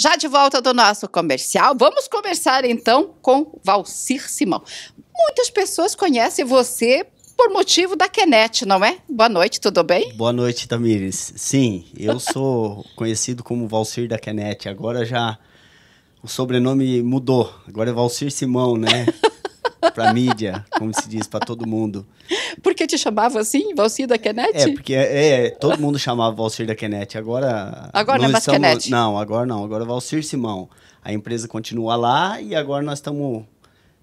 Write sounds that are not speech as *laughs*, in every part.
Já de volta do nosso comercial, vamos conversar então com Valcir Simão. Muitas pessoas conhecem você por motivo da Kenet, não é? Boa noite, tudo bem? Boa noite, Tamires. Sim, eu *laughs* sou conhecido como Valcir da Kenet. Agora já o sobrenome mudou. Agora é Valcir Simão, né? *laughs* pra mídia, como se diz, para todo mundo. Porque te chamava assim, Valcir da Kenete? É, porque é, é, todo mundo chamava Valcir da Kenete. Agora. Agora não é mais Kenete. Não, agora não. Agora é Valcir Simão. A empresa continua lá e agora nós estamos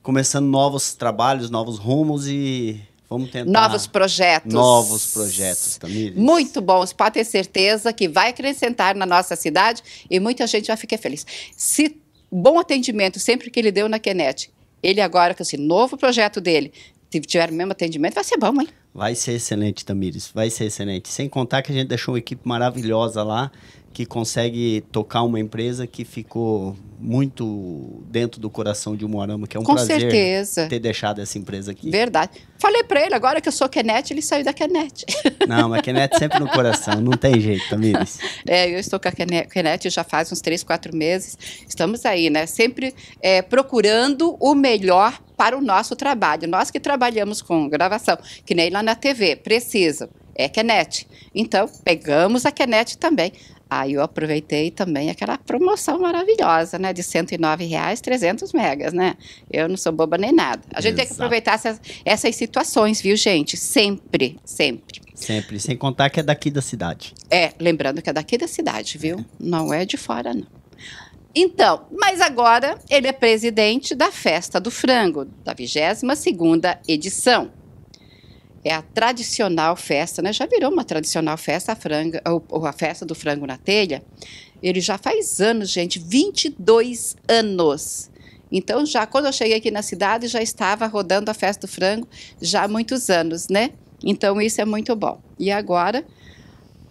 começando novos trabalhos, novos rumos e Vamos tentar. Novos projetos. Novos projetos, também. Muito bons, pode ter é certeza que vai acrescentar na nossa cidade e muita gente vai ficar feliz. Se bom atendimento sempre que ele deu na Kenet ele agora, com esse novo projeto dele, tiver o mesmo atendimento, vai ser bom, hein? Vai ser excelente, Tamires. Vai ser excelente. Sem contar que a gente deixou uma equipe maravilhosa lá que consegue tocar uma empresa que ficou muito dentro do coração de Moarama, que é um Com prazer certeza. ter deixado essa empresa aqui. Verdade. Falei para ele, agora que eu sou Kenet, ele saiu da Kenet. *laughs* Não, mas Kenet sempre no coração, não tem jeito, Tamires. *laughs* É, eu estou com a Kenet já faz uns três, quatro meses. Estamos aí, né? Sempre é, procurando o melhor para o nosso trabalho. Nós que trabalhamos com gravação, que nem lá na TV, precisa. É Kenet. Então, pegamos a Kenet também Aí eu aproveitei também aquela promoção maravilhosa, né? De R$ reais 300 megas, né? Eu não sou boba nem nada. A gente Exato. tem que aproveitar essas, essas situações, viu, gente? Sempre, sempre. Sempre, sem contar que é daqui da cidade. É, lembrando que é daqui da cidade, viu? É. Não é de fora, não. Então, mas agora ele é presidente da Festa do Frango, da 22ª edição é a tradicional festa, né? Já virou uma tradicional festa a franga, ou, ou a festa do frango na telha. Ele já faz anos, gente, 22 anos. Então, já quando eu cheguei aqui na cidade, já estava rodando a festa do frango já há muitos anos, né? Então, isso é muito bom. E agora,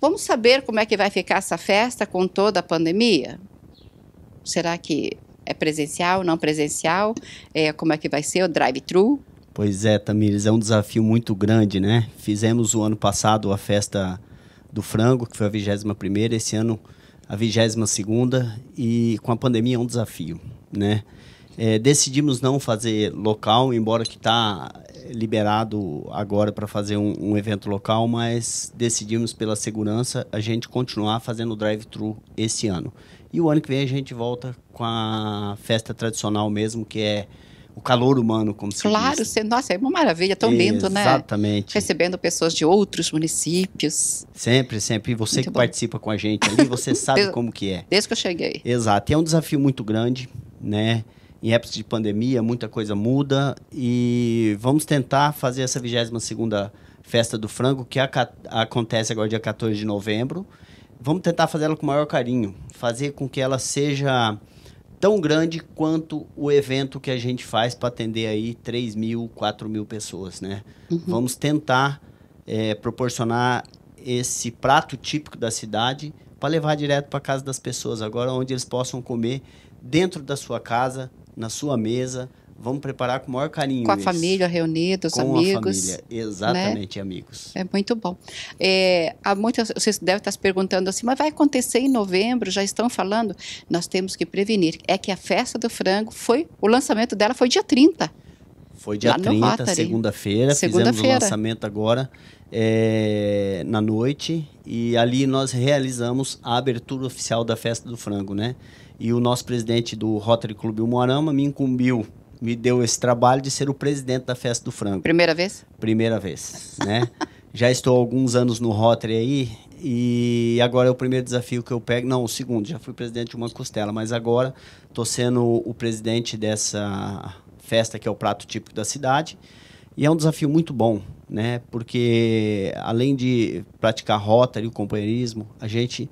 vamos saber como é que vai ficar essa festa com toda a pandemia? Será que é presencial, não presencial? É, como é que vai ser o drive-thru? Pois é, Tamires, é um desafio muito grande, né? Fizemos o ano passado a festa do frango, que foi a 21ª, esse ano a 22ª, e com a pandemia é um desafio, né? É, decidimos não fazer local, embora que está liberado agora para fazer um, um, evento local, mas decidimos pela segurança a gente continuar fazendo drive-thru esse ano. E o ano que vem a gente volta com a festa tradicional mesmo, que é o calor humano, como se Claro, diz. nossa, é uma maravilha, tão lindo, né? Exatamente. Recebendo pessoas de outros municípios. Sempre, sempre. E você muito que bom. participa com a gente ali, você *laughs* sabe desde, como que é. Desde que eu cheguei. Exato. E é um desafio muito grande, né? Em épocas de pandemia, muita coisa muda e vamos tentar fazer essa 22 Festa do Frango, que acontece agora dia 14 de novembro. Vamos tentar fazer ela com o maior carinho, fazer com que ela seja tão grande quanto o evento que a gente faz para atender aí 3 mil, 4 mil pessoas, né? Uhum. Vamos tentar é, proporcionar esse prato típico da cidade para levar direto para casa das pessoas agora, onde eles possam comer dentro da sua casa, na sua mesa, Vamos preparar com o maior carinho. Com a isso. família reunida, os com A família. Né? Exatamente, né? amigos. É muito bom. É, há muitas, vocês devem estar se perguntando assim, mas vai acontecer em novembro, já estão falando? Nós temos que prevenir. É que a festa do frango foi, o lançamento dela foi dia 30. Foi dia 30, segunda-feira. Segunda fizemos o lançamento agora é, na noite. E ali nós realizamos a abertura oficial da Festa do Frango, né? E o nosso presidente do Rotary Clube Umuarama me incumbiu me deu esse trabalho de ser o presidente da Festa do Frango. Primeira vez? Primeira vez, né? *laughs* Já estou há alguns anos no Rotary aí e agora é o primeiro desafio que eu pego. Não, o segundo, já fui presidente de uma costela, mas agora estou sendo o presidente dessa festa que é o prato típico da cidade. E é um desafio muito bom, né? Porque além de praticar Rotary, o companheirismo, a gente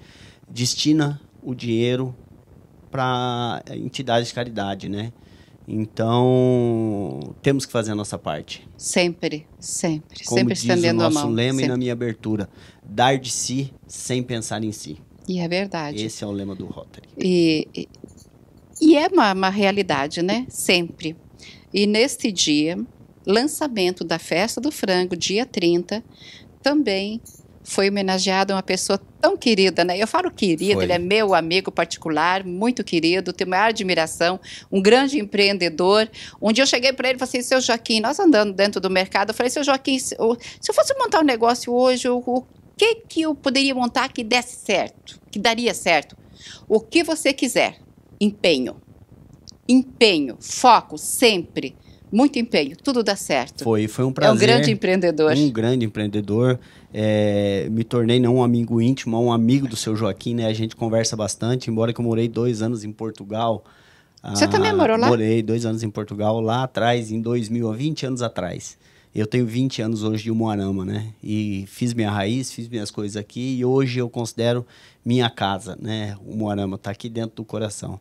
destina o dinheiro para entidades de caridade, né? Então, temos que fazer a nossa parte. Sempre, sempre. Como sempre diz estendendo o nosso lema sempre. e na minha abertura, dar de si sem pensar em si. E é verdade. Esse é o lema do Rotary. E, e, e é uma, uma realidade, né? Sempre. E neste dia, lançamento da Festa do Frango, dia 30, também foi homenageada uma pessoa tão querida, né? Eu falo querido, foi. ele é meu amigo particular, muito querido, tenho maior admiração, um grande empreendedor. Um dia eu cheguei para ele e falei assim, seu Joaquim, nós andando dentro do mercado, eu falei, seu Joaquim, se eu fosse montar um negócio hoje, o que, que eu poderia montar que desse certo, que daria certo? O que você quiser, empenho. Empenho, foco, sempre muito empenho, tudo dá certo. Foi, foi um prazer. É um grande empreendedor. Um grande empreendedor é, me tornei não um amigo íntimo, um amigo do seu Joaquim, né? A gente conversa bastante, embora que eu morei dois anos em Portugal. Você ah, também morou lá? Morei dois anos em Portugal, lá atrás, em 2000, 20 anos atrás. Eu tenho 20 anos hoje de Moarama, né? E fiz minha raiz, fiz minhas coisas aqui e hoje eu considero minha casa, né? O Moarama tá aqui dentro do coração.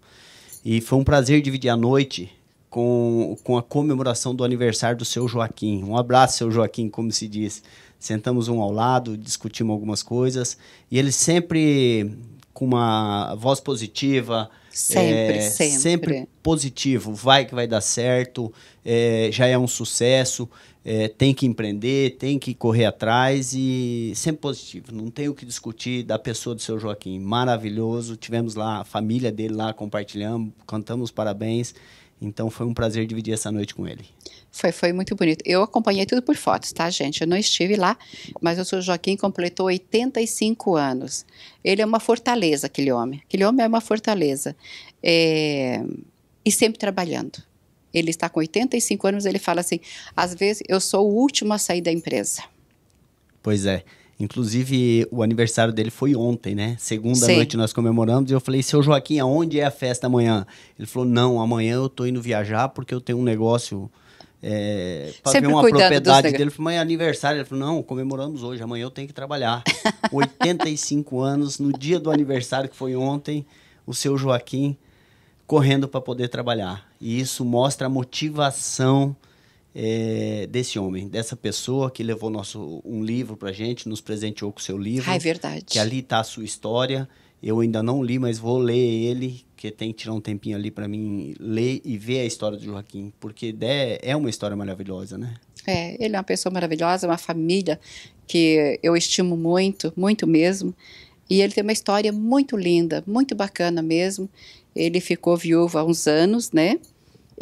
E foi um prazer dividir a noite com, com a comemoração do aniversário do seu Joaquim. Um abraço, seu Joaquim, como se diz. Sentamos um ao lado, discutimos algumas coisas. E ele sempre com uma voz positiva. Sempre, é, sempre. Sempre positivo. Vai que vai dar certo, é, já é um sucesso. É, tem que empreender, tem que correr atrás e sempre positivo. Não tem o que discutir da pessoa do seu Joaquim. Maravilhoso. Tivemos lá a família dele lá, compartilhamos, cantamos parabéns. Então foi um prazer dividir essa noite com ele. Foi, foi muito bonito. Eu acompanhei tudo por fotos, tá, gente? Eu não estive lá, mas o seu Joaquim completou 85 anos. Ele é uma fortaleza, aquele homem. Aquele homem é uma fortaleza. É... E sempre trabalhando. Ele está com 85 anos, ele fala assim: às vezes eu sou o último a sair da empresa. Pois é. Inclusive, o aniversário dele foi ontem, né? Segunda Sim. noite nós comemoramos e eu falei, seu Joaquim, aonde é a festa amanhã? Ele falou, não, amanhã eu tô indo viajar porque eu tenho um negócio é, para ver uma propriedade dele. Foi é aniversário. Ele falou: não, comemoramos hoje, amanhã eu tenho que trabalhar. 85 *laughs* anos, no dia do aniversário, que foi ontem, o seu Joaquim correndo para poder trabalhar. E isso mostra a motivação é, desse homem, dessa pessoa que levou nosso, um livro para gente, nos presenteou com o seu livro. Ah, é verdade. Que ali está a sua história. Eu ainda não li, mas vou ler ele, que tem que tirar um tempinho ali para mim ler e ver a história do Joaquim, porque é uma história maravilhosa, né? É, ele é uma pessoa maravilhosa, uma família que eu estimo muito, muito mesmo. E ele tem uma história muito linda, muito bacana mesmo. Ele ficou viúvo há uns anos, né?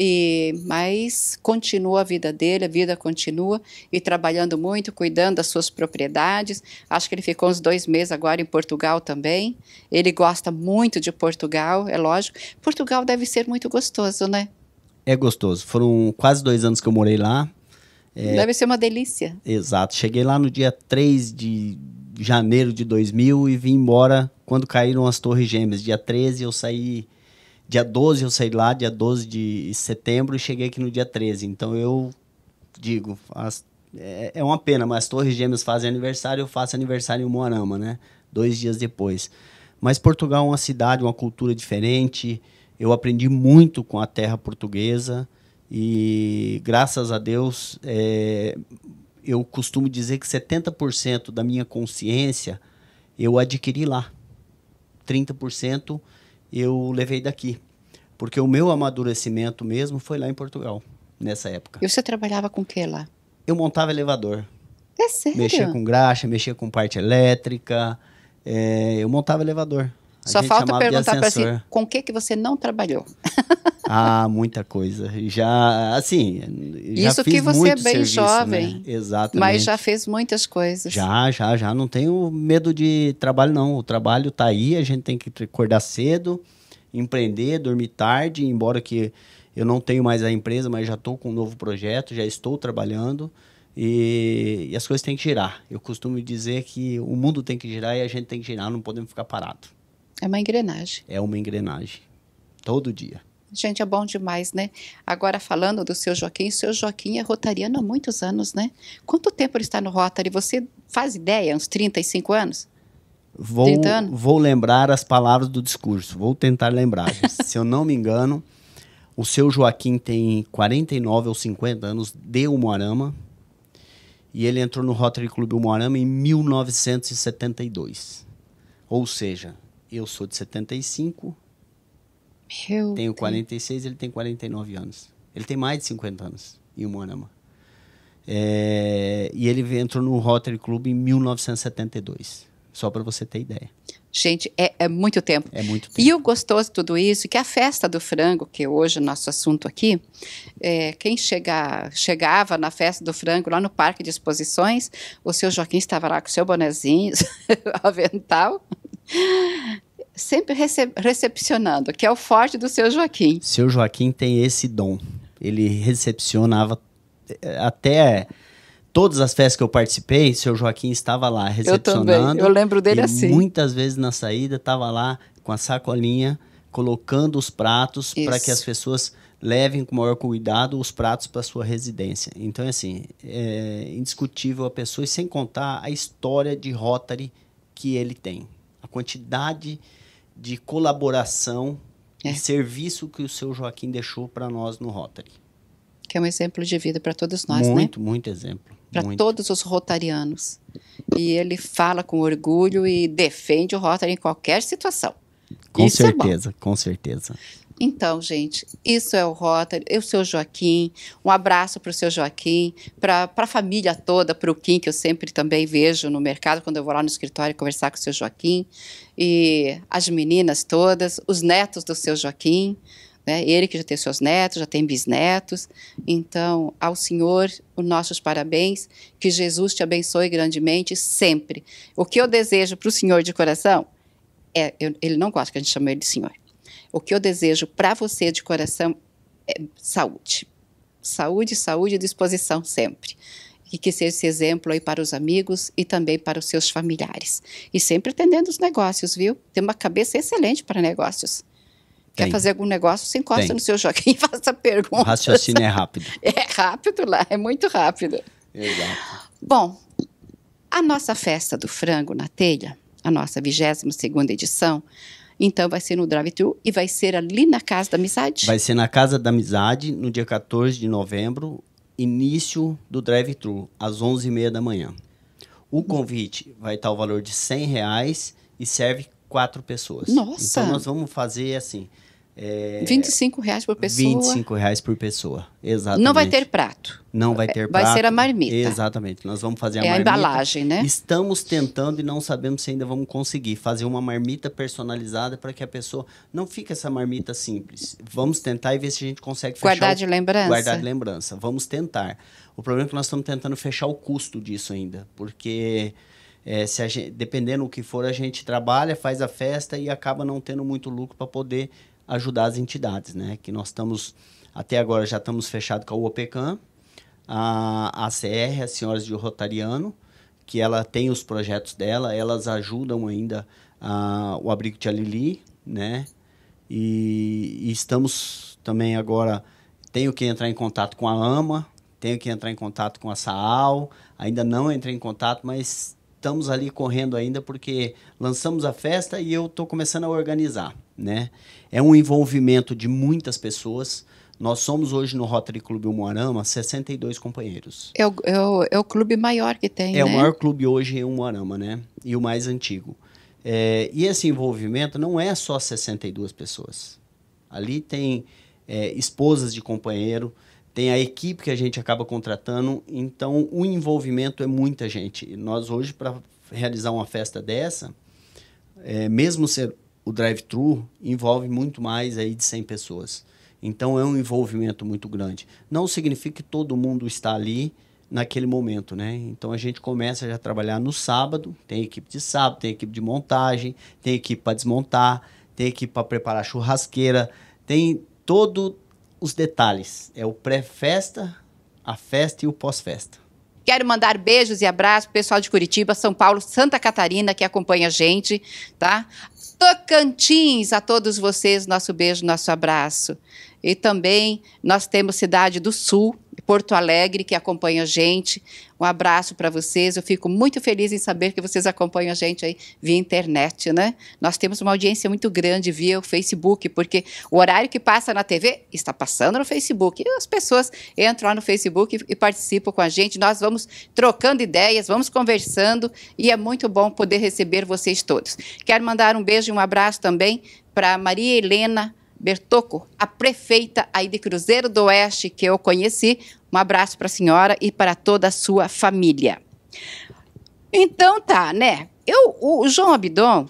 E mas continua a vida dele, a vida continua e trabalhando muito, cuidando das suas propriedades. Acho que ele ficou uns dois meses agora em Portugal também. Ele gosta muito de Portugal, é lógico. Portugal deve ser muito gostoso, né? É gostoso. Foram quase dois anos que eu morei lá. É... Deve ser uma delícia. Exato. Cheguei lá no dia 3 de janeiro de 2000 e vim embora quando caíram as Torres Gêmeas. Dia 13 eu saí Dia 12 eu saí lá, dia 12 de setembro, e cheguei aqui no dia 13. Então eu digo, as, é, é, uma pena, mas Torres Gêmeas fazem aniversário, eu faço aniversário em Moarama, né? Dois dias depois. Mas Portugal é uma cidade, uma cultura diferente. Eu aprendi muito com a terra portuguesa e, graças a Deus, é, eu costumo dizer que 70% da minha consciência eu adquiri lá. 30% eu levei daqui. Porque o meu amadurecimento mesmo foi lá em Portugal, nessa época. E você trabalhava com o que lá? Eu montava elevador. É sério? Mexia com graxa, mexia com parte elétrica. É, eu montava elevador. Só falta perguntar para si com que que você não trabalhou. *laughs* ah, muita coisa. Já assim, já isso que você é bem serviço, jovem. Né? Exatamente. Mas já fez muitas coisas. Já, já, já não tenho medo de trabalho não. O trabalho tá aí, a gente tem que acordar cedo, empreender, dormir tarde, embora que eu não tenho mais a empresa, mas já estou com um novo projeto, já estou trabalhando. E, e, as coisas têm que girar. Eu costumo dizer que o mundo tem que girar e a gente tem que girar, não podemos ficar parado. É uma engrenagem. É uma engrenagem. Todo dia. Gente, é bom demais, né? Agora, falando do seu Joaquim, o seu Joaquim é rotariano há muitos anos, né? Quanto tempo ele está no Rotary? Você faz ideia? Uns 35 anos? Vou, 30 anos? vou lembrar as palavras do discurso, vou tentar lembrar. *laughs* Se eu não me engano, o seu Joaquim tem 49 ou 50 anos de Umuarama e ele entrou no Rotary Clube Umuarama em 1972. Ou seja, eu sou de 75. Meu tenho 46, Deus. ele tem 49 anos. Ele tem mais de 50 anos em Moanama. É, e ele entrou no Rotary Club em 1972. Só para você ter ideia. Gente, é, é, muito tempo. É muito tempo. E o gostoso de tudo isso, é que a festa do frango, que é hoje é o nosso assunto aqui, é, quem chega, chegava na festa do frango, lá no parque de exposições, o seu Joaquim estava lá com o seu bonezinho, *laughs* avental, Sempre recepcionando, que é o forte do seu Joaquim. Seu Joaquim tem esse dom. Ele recepcionava eh, até todas as festas que eu participei, seu Joaquim estava lá recepcionando. Eu, também. eu lembro dele assim. Muitas vezes na saída estava lá com a sacolinha colocando os pratos para que as pessoas levem com maior cuidado os pratos para sua residência. Então, assim, é indiscutível a pessoa, e sem contar a história de Rotary que ele tem quantidade de colaboração é. e serviço que o seu Joaquim deixou para nós no Rotary. Que é um exemplo de vida para todos nós, muito, né? Muito, muito exemplo. Para todos os rotarianos. E ele fala com orgulho e defende o Rotary em qualquer situação. Com Isso é certeza, é com certeza. Então, gente, isso é o Rotary, sou o seu Joaquim. Um abraço para o seu Joaquim, para a família toda, para o Kim, que eu sempre também vejo no mercado, quando eu vou lá no escritório conversar com o seu Joaquim. E as meninas todas, os netos do seu Joaquim. Né? Ele que já tem seus netos, já tem bisnetos. Então, ao Senhor, os nossos parabéns. Que Jesus te abençoe grandemente sempre. O que eu desejo para o Senhor de coração é. Eu, ele não gosta que a gente chame ele de Senhor. O que eu desejo para você de coração é saúde. Saúde, saúde e disposição sempre. E que seja esse exemplo aí para os amigos e também para os seus familiares. E sempre atendendo os negócios, viu? Tem uma cabeça excelente para negócios. Quer fazer algum negócio, se encosta Tem. no seu joguinho e *laughs* faça perguntas. O raciocínio é rápido. *laughs* É rápido lá, é muito rápido. Exato. Bom, a nossa festa do frango na telha, a nossa 22 segunda edição, então vai ser no drive-thru e vai ser ali na Casa da Amizade. Vai ser na Casa da Amizade, no dia 14 de novembro, início do drive-thru, às 11h30 da manhã. O convite vai estar o valor de 100 reais e serve quatro pessoas. Nossa! Então nós vamos fazer assim é, 25 reais por pessoa. 25 reais por pessoa, exatamente. Não vai ter prato. Não vai ter vai é, prato. Vai ser a marmita. Exatamente, nós vamos fazer a é marmita. É a embalagem, né? Estamos tentando e não sabemos se ainda vamos conseguir fazer uma marmita personalizada para que a pessoa não fique essa marmita simples. Vamos tentar e ver se a gente consegue Guardar de lembrança. Guardar de lembrança, vamos tentar. O problema é que nós estamos tentando fechar o custo disso ainda, porque... É, se gente, dependendo do que for, a gente trabalha, faz a festa e acaba não tendo muito lucro para poder ajudar as entidades, né? Que nós estamos, até agora já estamos fechados com a UOPECAM, a ACR, as Senhoras de Rotariano, que ela tem os projetos dela, elas ajudam ainda a, o Abrigo de Alili, né? E, e estamos também agora, tenho que entrar em contato com a AMA, tenho que entrar em contato com a SAAL, ainda não entrei em contato, mas estamos ali correndo ainda porque lançamos a festa e eu estou começando a organizar, né? É um envolvimento de muitas pessoas. Nós somos hoje no Rotary Clube Umuarama 62 companheiros. É o, é o, é o clube maior que tem, É né? o maior clube hoje em Umuarama, né? E o mais antigo. É, e esse envolvimento não é só 62 pessoas. Ali tem é, esposas de companheiro, tem a equipe que a gente acaba contratando, então o envolvimento é muita gente. Nós hoje, para realizar uma festa dessa, é, mesmo ser o drive-thru, envolve muito mais aí de 100 pessoas. Então é um envolvimento muito grande. Não significa que todo mundo está ali naquele momento, né? Então a gente começa já a trabalhar no sábado, tem equipe de sábado, tem equipe de montagem, tem equipe para desmontar, tem equipe para preparar churrasqueira, tem todo os detalhes. É o pré-festa, a festa e o pós-festa. Quero mandar beijos e abraços pro pessoal de Curitiba, São Paulo, Santa Catarina que acompanha a gente, tá? Tocantins, a todos vocês, nosso beijo, nosso abraço. E também nós temos Cidade do Sul, Porto Alegre, que acompanha a gente. Um abraço para vocês. Eu fico muito feliz em saber que vocês acompanham a gente aí via internet, né? Nós temos uma audiência muito grande via o Facebook, porque o horário que passa na TV está passando no Facebook. E as pessoas entram lá no Facebook e participam com a gente. Nós vamos trocando ideias, vamos conversando e é muito bom poder receber vocês todos. Quero mandar um beijo e um abraço também para Maria Helena Bertoco, a prefeita aí de Cruzeiro do Oeste que eu conheci. Um abraço para a senhora e para toda a sua família. Então tá, né? Eu, o João Abidon,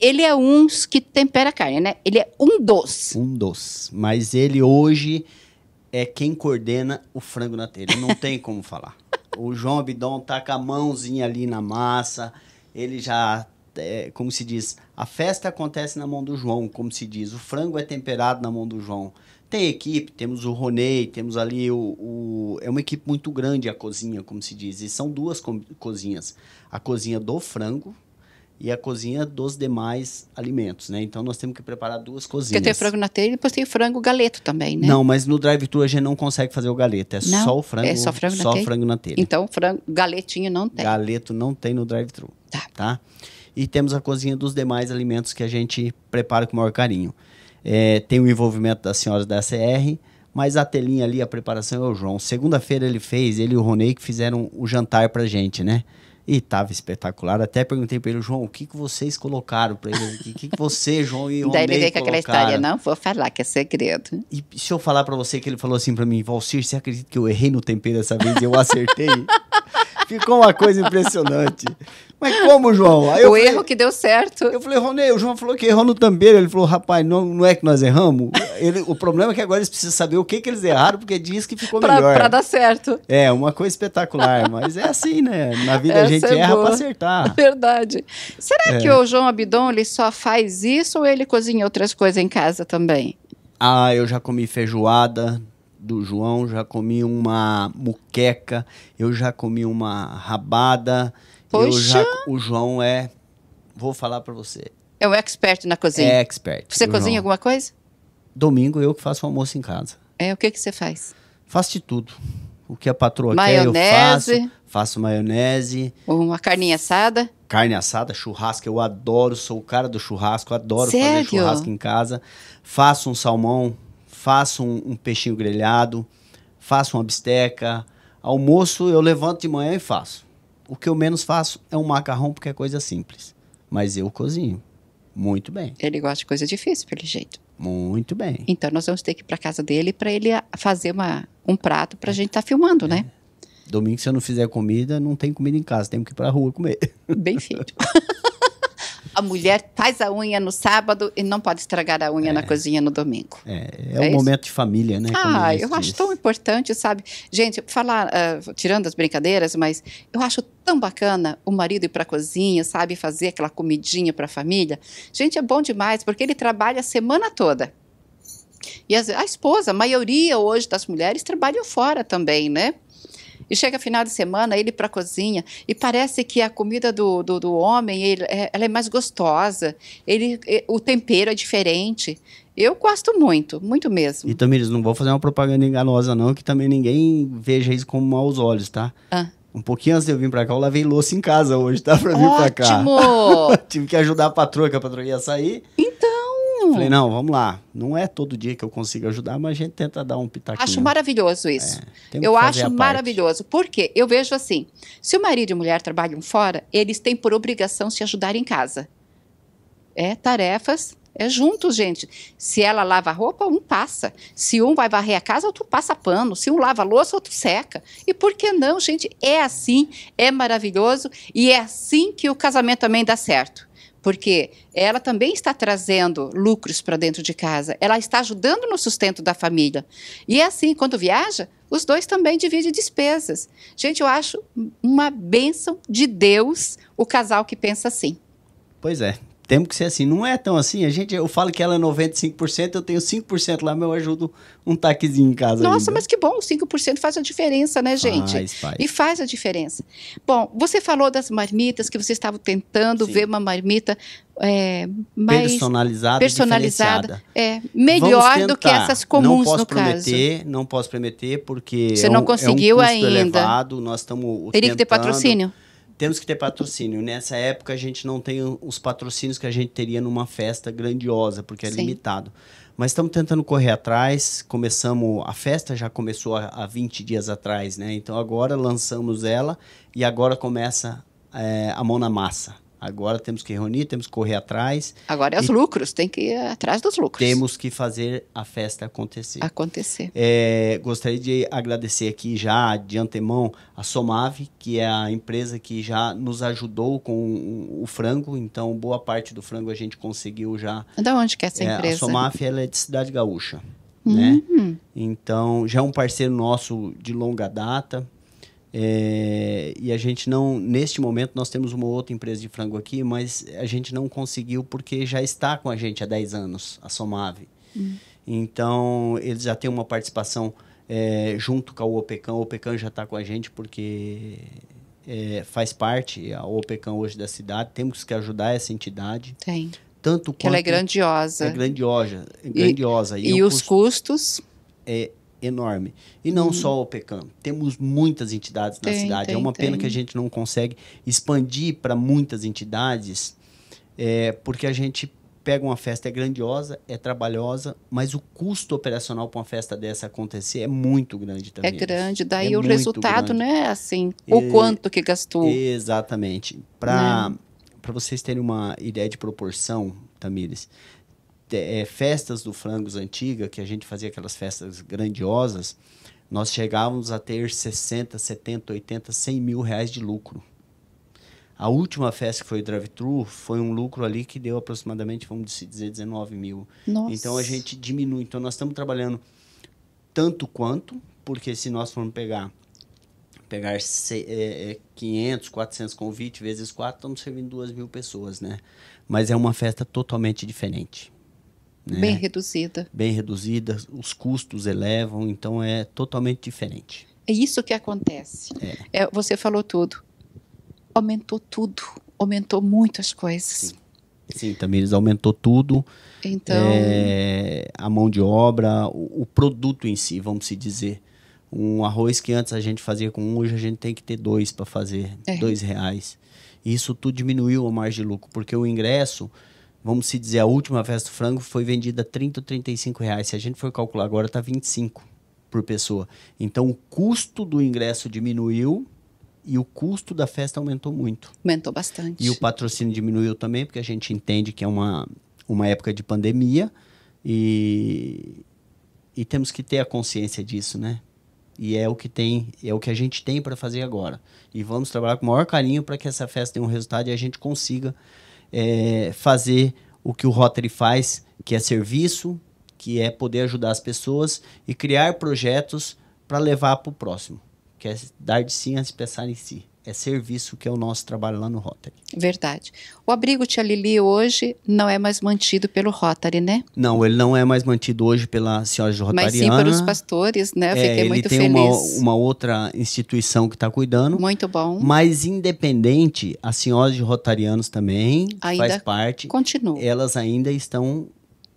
ele é um que tempera a carne, né? Ele é um dos. Um dos. Mas ele hoje é quem coordena o frango na telha. Não tem *laughs* como falar. O João Abidon tá com a mãozinha ali na massa. Ele já, é, como se diz, a festa acontece na mão do João, como se diz. O frango é temperado na mão do João. Tem equipe, temos o Ronei, temos ali o, o, É uma equipe muito grande a cozinha, como se diz. E são duas co cozinhas: a cozinha do frango e a cozinha dos demais alimentos, né? Então nós temos que preparar duas cozinhas. Porque tem frango na telha e depois tem frango galeto também, né? Não, mas no drive-thru a gente não consegue fazer o galeto, é não, só o frango. É só frango só na telha. Frango na telha. Então frango galetinho não tem. Galeto não tem no drive-thru. Tá. tá? e temos a cozinha dos demais alimentos que a gente prepara com o maior carinho. É, tem o envolvimento das senhoras da CR, mas a telinha ali, a preparação é o João. Segunda-feira ele fez, ele e o Ronei que fizeram o jantar pra gente, né? E tava espetacular. Até perguntei para ele, João, o que, que vocês colocaram para ele? O que, que você, João e Ronei *laughs* Daí ele veio com aquela história, não vou falar, que é segredo. E se eu falar para você que ele falou assim para mim, Valsir, você acredita que eu errei no tempero dessa vez e eu acertei? *laughs* Ficou uma coisa impressionante. Mas como, João? Aí o erro falei, que deu certo. Eu falei, Ronei, o João falou que errou no tambeiro. Ele falou, rapaz, não, não é que nós erramos. Ele, o problema é que agora eles precisam saber o que, que eles erraram, porque diz que ficou pra, melhor. Pra dar certo. É, uma coisa espetacular. Mas é assim, né? Na vida Essa a gente é erra para acertar. *laughs* Verdade. Será é. que o João Abidon ele só faz isso ou ele cozinha outras coisas em casa também? Ah, eu já comi feijoada, do João, já comi uma muqueca, eu já comi uma rabada. Poxa. Já, o João é. Vou falar para você. É o expert na cozinha. É expert. Você cozinha João. alguma coisa? Domingo eu que faço o almoço em casa. É, o que que você faz? Faço de tudo. O que a patroa maionese. quer, eu faço. Faço maionese. Uma carninha assada. Carne assada, churrasco, eu adoro, sou o cara do churrasco, adoro Sério? fazer churrasco em casa. Faço um salmão faço um, um peixinho grelhado, faço uma bisteca. Almoço eu levanto de manhã e faço. O que eu menos faço é um macarrão, porque é coisa simples. Mas eu cozinho. Muito bem. Ele gosta de coisa difícil, pelo jeito. Muito bem. Então nós vamos ter que ir para casa dele para ele fazer uma, um prato para a é. gente estar tá filmando, né? é. né? Domingo, se eu não fizer comida, não tem comida em casa, temos que ir para a rua comer. Bem feito. *laughs* a mulher faz a unha no sábado e não pode estragar a unha é. na cozinha no domingo. É, é, é um isso? momento de família, né? Ah, eu acho tão importante, sabe? Gente, falar, uh, tirando as brincadeiras, mas eu acho tão bacana o marido ir para a cozinha, sabe? Fazer aquela comidinha para a família. Gente, é bom demais, porque ele trabalha a semana toda. E a esposa, a maioria hoje das mulheres trabalham fora também, né? E chega final de semana, ele para a cozinha, e parece que a comida do, do, do homem ele, é, ela é mais gostosa, ele, é, o tempero é diferente. Eu gosto muito, muito mesmo. E também eles não vou fazer uma propaganda enganosa, não, que também ninguém veja isso com maus olhos, tá? Ah. Um pouquinho antes de eu vir pra cá, eu lavei louça em casa hoje, tá? *laughs* Pra vir pra cá. Ótimo! *laughs* Tive que ajudar a patroa, que a patroa ia sair. Então. Falei, não, vamos lá. Não é todo dia que eu consigo ajudar, mas a gente tenta dar um pitaco. Acho né? maravilhoso isso. É, eu acho maravilhoso. porque Eu vejo assim: se o marido e a mulher trabalham fora, eles têm por obrigação se ajudar em casa. É tarefas é junto, gente. Se ela lava a roupa, um passa. Se um vai varrer a casa, outro passa pano. Se um lava a louça, outro seca. E por que não, gente? É assim, é maravilhoso e é assim que o casamento também dá certo porque ela também está trazendo lucros para dentro de casa, ela está ajudando no sustento da família. E é assim, quando viaja, os dois também dividem despesas. Gente, eu acho uma bênção de Deus o casal que pensa assim. Pois é, temos que ser assim. Não é tão assim. A gente, eu falo que ela é 95%, eu tenho 5% lá, mas eu ajudo um taquezinho em casa. Nossa, ainda. mas que bom, 5% faz a diferença, né, gente? Faz, faz. E faz a diferença. Bom, você falou das marmitas, que você estava tentando Sim. ver uma marmita é, mais personalizada, personalizada é melhor do que essas comuns não posso no prometer, caso. Não posso prometer porque você é um, não conseguiu é um ainda. Elevado, nós estamos teria tentando. que ter patrocínio temos que ter patrocínio. Nessa época a gente não tem os patrocínios que a gente teria numa festa grandiosa, porque é Sim. limitado. Mas estamos tentando correr atrás. Começamos, a festa já começou há 20 dias atrás, né? Então agora lançamos ela e agora começa é, a mão na massa. Agora temos que reunir, temos que correr atrás. Agora é os lucros, tem que ir atrás dos lucros. Temos que fazer a festa acontecer. Acontecer. É, gostaria de agradecer aqui já de antemão a Somave, que é a empresa que já nos ajudou com o frango. Então, boa parte do frango a gente conseguiu já. Da onde que é essa é, empresa? A Somave ela é de Cidade Gaúcha. Uhum. Né? Hum. Então, já é um parceiro nosso de longa data. É, e a gente não, neste momento, nós temos uma outra empresa de frango aqui, mas a gente não conseguiu porque já está com a gente há 10 anos, a Somave. Hum. Então, eles já têm uma participação é, junto com a OPECAM. A OPECAM já está com a gente porque é, faz parte, a OPECAM hoje da cidade. Temos que ajudar essa entidade. Tem. Tanto que ela é grandiosa. É grandiosa. grandiosa. E, e, e os custo, custos? É, enorme. E não uhum. só o PECAM. Temos muitas entidades tem, na cidade. É tem, é uma tem. pena que a gente não consegue expandir para muitas entidades, é, porque a gente pega uma festa, é grandiosa, é trabalhosa, mas o custo operacional para uma festa dessa acontecer é muito grande também. É grande, daí é o resultado, grande. né? Assim, o quanto que gastou. Exatamente. Para né. para vocês terem uma ideia de proporção, Tamires, é, festas do Frangos antiga, que a gente fazia aquelas festas grandiosas, nós chegávamos a ter 60, 70, 80, 100 mil reais de lucro. A última festa que foi o drive-thru foi um lucro ali que deu aproximadamente, vamos dizer, 19 mil. Nossa. Então a gente diminui. Então nós estamos trabalhando tanto quanto, porque se nós formos pegar pegar 500, 400 convites vezes 4, estamos servindo 2 mil pessoas, né? Mas é uma festa totalmente diferente. Né? Bem reduzida. Bem reduzida, os custos elevam, então é totalmente diferente. É isso que acontece. É. É, você falou tudo. Aumentou tudo, aumentou muito as coisas. Sim. Sim, também eles aumentou tudo. Então... É, a mão de obra, o, o, produto em si, vamos se dizer. Um arroz que antes a gente fazia com um, hoje a gente tem que ter dois para fazer, é. dois reais. Isso tudo diminuiu a margem de lucro, porque o ingresso vamos se dizer, a última festa do frango foi vendida a 30 ou 35 reais. Se a gente for calcular agora, está 25 por pessoa. Então o custo do ingresso diminuiu e o custo da festa aumentou muito. Aumentou bastante. E o patrocínio diminuiu também, porque a gente entende que é uma, uma época de pandemia e, e temos que ter a consciência disso, né? E é o que tem, é o que a gente tem para fazer agora. E vamos trabalhar com o maior carinho para que essa festa tenha um resultado e a gente consiga é, fazer o que o Rotary faz, que é serviço, que é poder ajudar as pessoas e criar projetos para levar para o próximo, que é dar de si antes de pensar em si é serviço que é o nosso trabalho lá no Rotary. Verdade. O abrigo Tia Lili hoje não é mais mantido pelo Rotary, né? Não, ele não é mais mantido hoje pela senhora de Rotariana. Mas sim pelos pastores, né? Eu é, fiquei muito feliz. Ele tem uma, outra instituição que está cuidando. Muito bom. Mas independente, as senhoras de Rotarianos também ainda faz parte. Continua. Elas ainda estão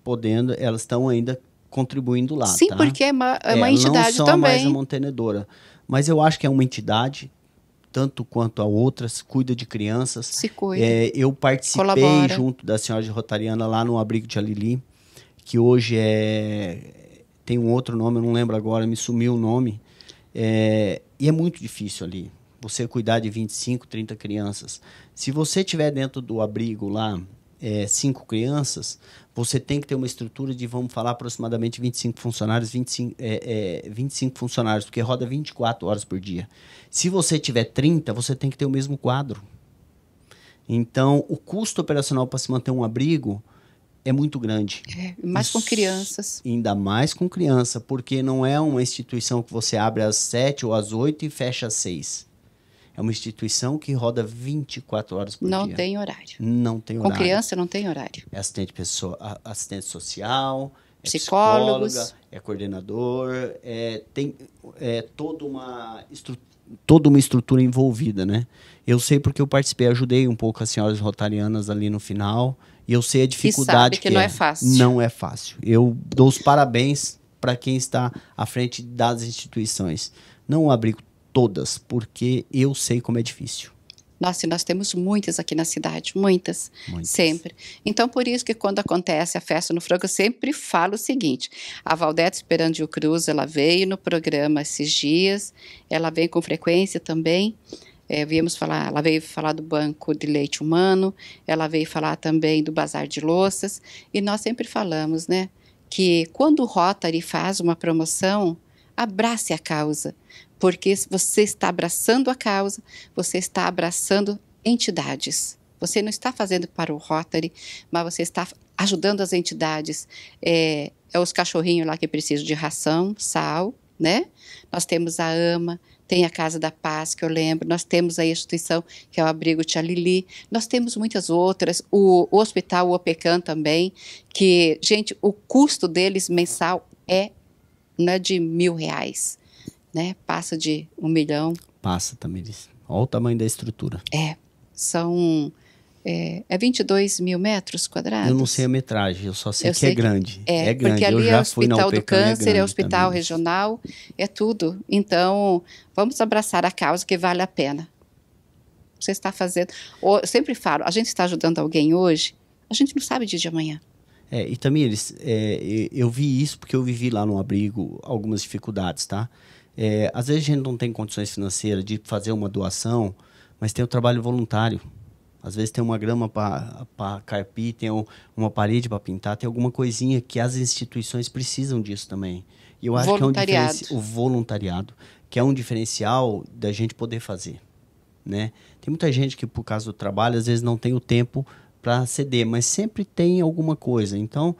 podendo, elas estão ainda contribuindo lá. Sim, tá? porque é uma, é uma é, entidade não só também. mais a mantenedora. Mas eu acho que é uma entidade tanto quanto a outras, cuida de crianças. Se cuida. É, eu participei Colabora. junto da senhora de Rotariana lá no abrigo de Alili, que hoje é tem um outro nome, eu não lembro agora, me sumiu o nome. É, e é muito difícil ali, você cuidar de 25, 30 crianças. Se você tiver dentro do abrigo lá, é, cinco crianças, você tem que ter uma estrutura de, vamos falar, aproximadamente 25 funcionários, 25, é, é, 25 funcionários, porque roda 24 horas por dia. Se você tiver 30, você tem que ter o mesmo quadro. Então, o custo operacional para se manter um abrigo é muito grande. É, mais Isso, com crianças. Ainda mais com criança, porque não é uma instituição que você abre às 7 ou às 8 e fecha às 6. É uma instituição que roda 24 horas por não dia. Não tem horário. Não tem horário. Com criança não tem horário. É assistente, pessoa, assistente social, é psicólogos, psicóloga, é coordenador, é, tem é, toda uma estrutura toda uma estrutura envolvida, né? Eu sei porque eu participei, ajudei um pouco as senhoras rotarianas ali no final, e eu sei a dificuldade que, que não é. é fácil. Não é fácil. Eu dou os parabéns para quem está à frente das instituições. Não é abrigo todas, porque eu sei como é difícil. Nossa, e nós temos muitas aqui na cidade, muitas, muitas, sempre. Então, por isso que quando acontece a festa no frango, eu sempre falo o seguinte: a Valdete Esperandio Cruz, ela veio no programa esses dias, ela vem com frequência também. É, viemos falar, ela veio falar do banco de leite humano, ela veio falar também do bazar de louças, e nós sempre falamos, né, que quando o Rotary faz uma promoção, abrace a causa, porque se você está abraçando a causa, você está abraçando entidades. Você não está fazendo para o Rotary, mas você está ajudando as entidades. É, é os cachorrinhos lá que precisam de ração, sal, né? Nós temos a AMA, tem a Casa da Paz, que eu lembro, nós temos a instituição que é o Abrigo Tia Lili, nós temos muitas outras, o, o Hospital OPECAN também, que, gente, o custo deles mensal é não é de mil reais, né? Passa de um milhão. Passa, também disso. Olha o tamanho da estrutura. É, são... É, é 22 mil metros quadrados? Eu não sei a metragem, eu só sei, eu que, é sei é que, é grande. É, é grande. Porque ali é o Hospital do é Câncer, é, o hospital também. regional, é tudo. Então, vamos abraçar a causa que vale a pena. Você está fazendo. eu sempre falo, a gente está ajudando alguém hoje, a gente não sabe o dia de amanhã. É, e também eles, é, eu vi isso porque eu vivi lá no abrigo algumas dificuldades, tá? É, às vezes a gente não tem condições financeiras de fazer uma doação, mas tem o trabalho voluntário. Às vezes tem uma grama para carpir, tem um, uma parede para pintar, tem alguma coisinha que as instituições precisam disso também. E eu acho que é um diferencial. o voluntariado, que é um diferencial da gente poder fazer, né? Tem muita gente que por causa do trabalho às vezes não tem o tempo para ceder, mas sempre tem alguma coisa. Então,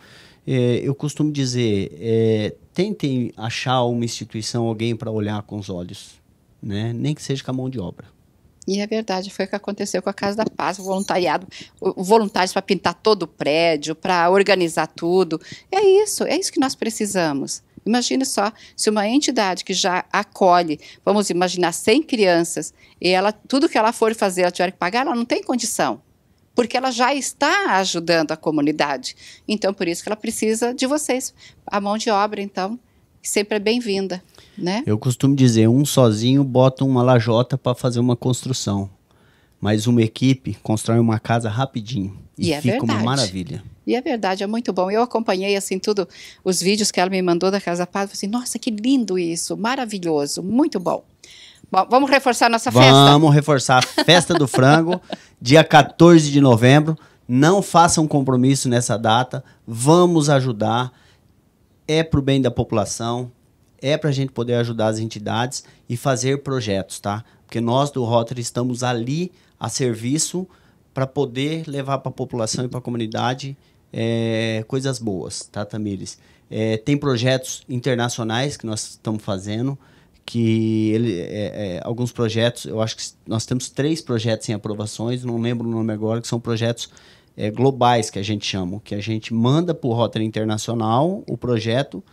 é, eu costumo dizer, é, tentem achar uma instituição, alguém para olhar com os olhos, né? Nem que seja com a mão de obra. E é verdade, foi o que aconteceu com a Casa da Paz, o voluntariado, voluntários para pintar todo o prédio, para organizar tudo. É isso, é isso que nós precisamos. Imagine só, se uma entidade que já acolhe, vamos imaginar 100 crianças, e ela tudo que ela for fazer, ela tiver que pagar, ela não tem condição porque ela já está ajudando a comunidade. Então, por isso que ela precisa de vocês. A mão de obra, então, sempre é bem-vinda, né? Eu costumo dizer, um sozinho bota uma lajota para fazer uma construção, mas uma equipe constrói uma casa rapidinho e, e é fica verdade. uma maravilha. E é verdade, é muito bom. Eu acompanhei assim tudo os vídeos que ela me mandou da Casa Paz, falei assim, nossa, que lindo isso, maravilhoso, muito bom. Bom, vamos reforçar nossa festa? Vamos reforçar a festa do frango, *laughs* dia 14 de novembro. Não façam compromisso nessa data. Vamos ajudar. É para o bem da população, é para a gente poder ajudar as entidades e fazer projetos, tá? Porque nós do Rotary estamos ali a serviço para poder levar para a população e para a comunidade é, coisas boas, tá, Tamires? É, tem projetos internacionais que nós estamos fazendo que ele, é, é, alguns projetos, eu acho que nós temos três projetos em aprovações, não lembro o nome agora, que são projetos é, globais que a gente chama, que a gente manda por rota internacional o projeto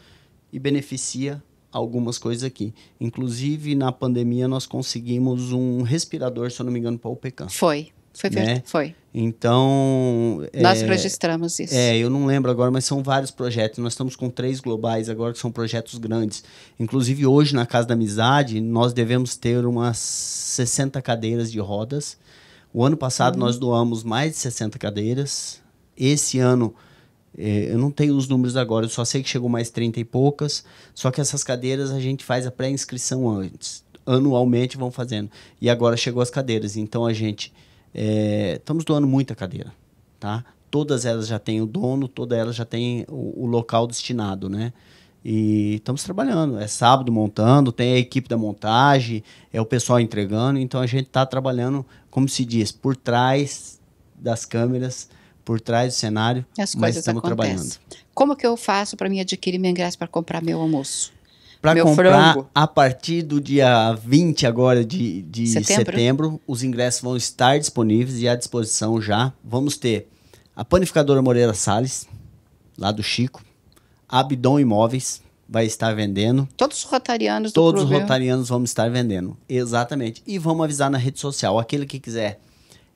e beneficia algumas coisas aqui. Inclusive, na pandemia, nós conseguimos um respirador, se eu não me engano, para o PECAM. Foi, foi, né? foi. Então. Nós é, registramos isso. É, eu não lembro agora, mas são vários projetos. Nós estamos com três globais agora, que são projetos grandes. Inclusive, hoje, na Casa da Amizade, nós devemos ter umas 60 cadeiras de rodas. O ano passado, uhum. nós doamos mais de 60 cadeiras. Esse ano, é, eu não tenho os números agora, eu só sei que chegou mais 30 e poucas. Só que essas cadeiras a gente faz a pré-inscrição antes. Anualmente vão fazendo. E agora chegou as cadeiras. Então, a gente é, estamos doando muita cadeira, tá? Todas elas já têm o dono, todas elas já têm o, o local destinado, né? E estamos trabalhando. É sábado montando, tem a equipe da montagem, é o pessoal entregando. Então a gente está trabalhando, como se diz, por trás das câmeras, por trás do cenário. As mas estamos acontecem. trabalhando. Como que eu faço para me adquirir minha ingresso para comprar meu almoço? para comprar frango. a partir do dia 20 agora de, de setembro. setembro. Os ingressos vão estar disponíveis e à disposição já. Vamos ter a panificadora Moreira Salles, lá do Chico, Abdom Imóveis vai estar vendendo. Todos os rotarianos Todos os rotarianos vão estar vendendo. Exatamente. E vamos avisar na rede social. Aquele que quiser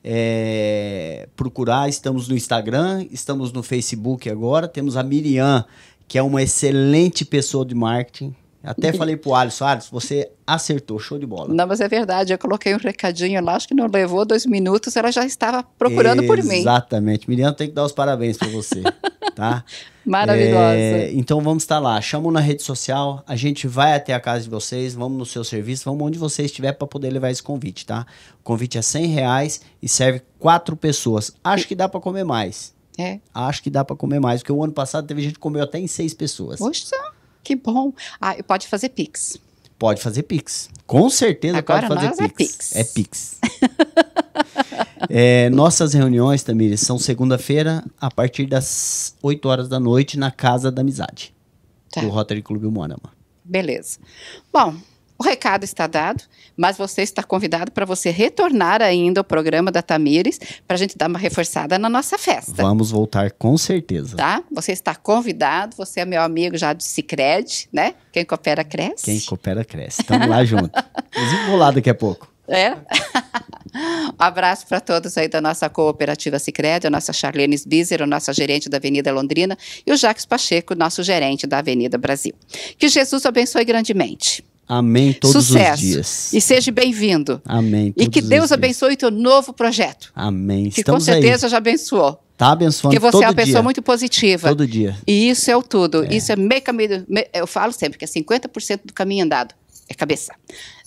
é, procurar, estamos no Instagram, estamos no Facebook agora. Temos a Miriam, que é uma excelente pessoa de marketing até falei pro Alisson, Alisson, você acertou, show de bola. Não, mas é verdade, eu coloquei um recadinho lá, acho que não levou dois minutos, ela já estava procurando Exatamente. por mim. Exatamente, Miriam tem que dar os parabéns para você, *laughs* tá? Maravilhosa. É, então vamos estar lá, chama na rede social, a gente vai até a casa de vocês, vamos no seu serviço, vamos onde você estiver para poder levar esse convite, tá? O convite é 100 reais e serve quatro pessoas, acho que dá para comer mais. É. Acho que dá para comer mais, porque o ano passado teve gente que comeu até em seis pessoas. Poxa! Que bom. Ah, pode fazer Pix. Pode fazer Pix. Com certeza Agora pode fazer é Pix. É Pix. É, *laughs* pix. é nossas reuniões, também são segunda-feira, a partir das 8 horas da noite, na Casa da Amizade. Tá. Do Rotary Clube Moarama. Beleza. Bom, o recado está dado, mas você está convidado para você retornar ainda ao programa da Tamires para a gente dar uma reforçada na nossa festa. Vamos voltar com certeza. Tá? Você está convidado, você é meu amigo já do Cicred, né? Quem coopera cresce. Quem coopera cresce. Estamos lá junto. Inclusive vou lá daqui a pouco. É? *laughs* um abraço para todos aí da nossa cooperativa Sicredi, a nossa Charlene Sbizer, o nosso gerente da Avenida Londrina, e o Jacques Pacheco, nosso gerente da Avenida Brasil. Que Jesus abençoe grandemente. Amém todos Sucesso. os dias. E seja bem-vindo. Amém. e que Deus abençoe teu novo projeto. Amém. Que Estamos com certeza aí. já abençoou. Tá abençoando Porque você é uma pessoa muito positiva. Todo dia. E isso é o tudo. É. Isso é meio caminho. Eu falo sempre que é 50% do caminho andado. É cabeça.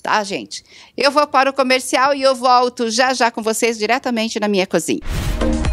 Tá, gente? Eu vou para o comercial e eu volto já já com vocês diretamente na minha cozinha.